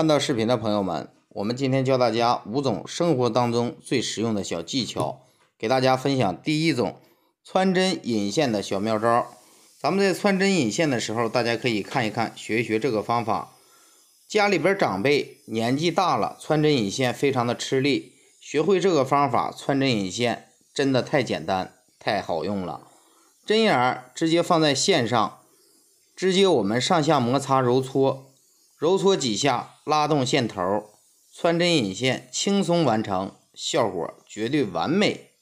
看到视频的朋友们，我们今天教大家五种生活当中最实用的小技巧，给大家分享第一种穿针引线的小妙招。咱们在穿针引线的时候，大家可以看一看，学一学这个方法。家里边长辈年纪大了，穿针引线非常的吃力，学会这个方法，穿针引线真的太简单，太好用了。针眼直接放在线上，直接我们上下摩擦揉搓。揉搓几下，拉动线头，穿针引线，轻松完成，效果绝对完美。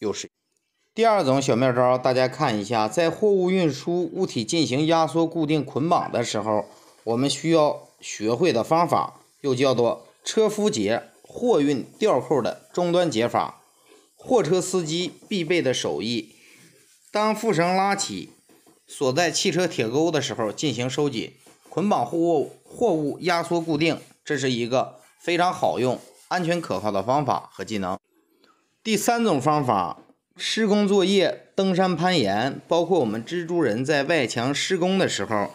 又是第二种小妙招，大家看一下，在货物运输物体进行压缩固定捆绑的时候，我们需要学会的方法，又叫做车夫结、货运吊扣的终端解法，货车司机必备的手艺。当副绳拉起锁在汽车铁钩的时候，进行收紧。捆绑货物，货物压缩固定，这是一个非常好用、安全可靠的方法和技能。第三种方法，施工作业、登山攀岩，包括我们蜘蛛人在外墙施工的时候，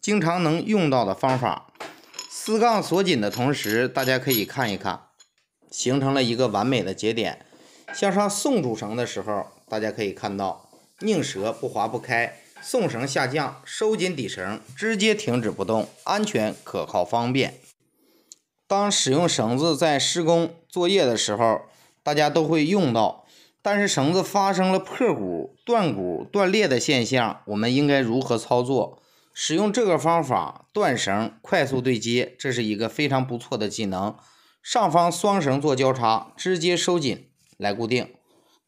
经常能用到的方法。丝杠锁紧的同时，大家可以看一看，形成了一个完美的节点。向上送主绳的时候，大家可以看到，拧折不划不开。送绳下降，收紧底绳，直接停止不动，安全可靠方便。当使用绳子在施工作业的时候，大家都会用到。但是绳子发生了破骨、断骨、断裂的现象，我们应该如何操作？使用这个方法断绳快速对接，这是一个非常不错的技能。上方双绳做交叉，直接收紧来固定，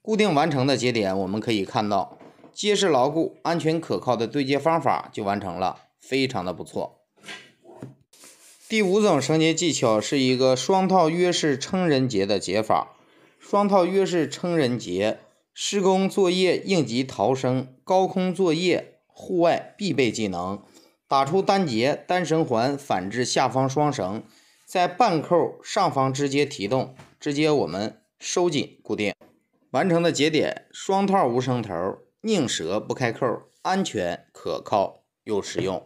固定完成的节点，我们可以看到。结实牢固、安全可靠的对接方法就完成了，非常的不错。第五种绳结技巧是一个双套约式撑人结的结法。双套约式撑人结，施工作业、应急逃生、高空作业、户外必备技能。打出单结单绳环，反至下方双绳，在半扣上方直接提动，直接我们收紧固定，完成的节点双套无绳头。宁折不开扣，安全可靠又实用。